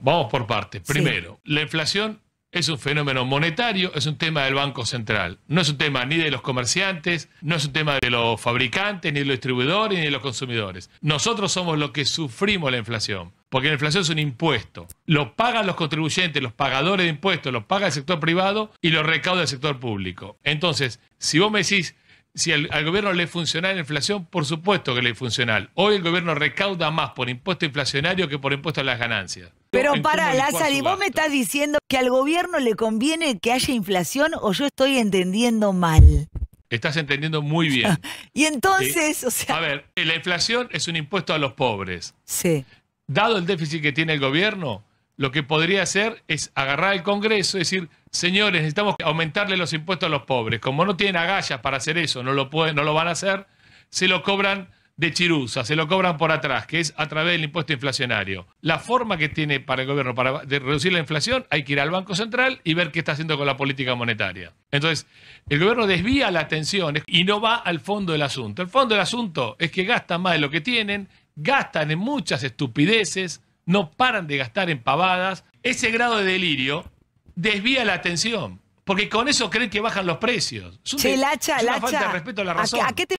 Vamos por partes. Primero, la inflación es un fenómeno monetario, es un tema del Banco Central. No es un tema ni de los comerciantes, no es un tema de los fabricantes, ni de los distribuidores, ni de los consumidores. Nosotros somos los que sufrimos la inflación, porque la inflación es un impuesto. Lo pagan los contribuyentes, los pagadores de impuestos, lo paga el sector privado y lo recauda el sector público. Entonces, si vos me decís, si al, gobierno le funciona la inflación, por supuesto que le funcional. Hoy el gobierno recauda más por impuesto inflacionario que por impuesto a las ganancias. Pero para, Lázaro, vos me estás diciendo que al gobierno le conviene que haya inflación o yo estoy entendiendo mal? Estás entendiendo muy bien. y entonces, eh, o sea... A ver, la inflación es un impuesto a los pobres. Sí. Dado el déficit que tiene el gobierno, lo que podría hacer es agarrar al Congreso y decir, señores, necesitamos aumentarle los impuestos a los pobres. Como no tienen agallas para hacer eso, no lo, pueden, no lo van a hacer, se lo cobran de chiruza, se lo cobran por atrás, que es a través del impuesto inflacionario. La forma que tiene para el gobierno para de reducir la inflación, hay que ir al Banco Central y ver qué está haciendo con la política monetaria. Entonces, el gobierno desvía la atención y no va al fondo del asunto. El fondo del asunto es que gastan más de lo que tienen, gastan en muchas estupideces, no paran de gastar en pavadas, ese grado de delirio desvía la atención. Porque con eso creen que bajan los precios. Es falta de respeto a la razón.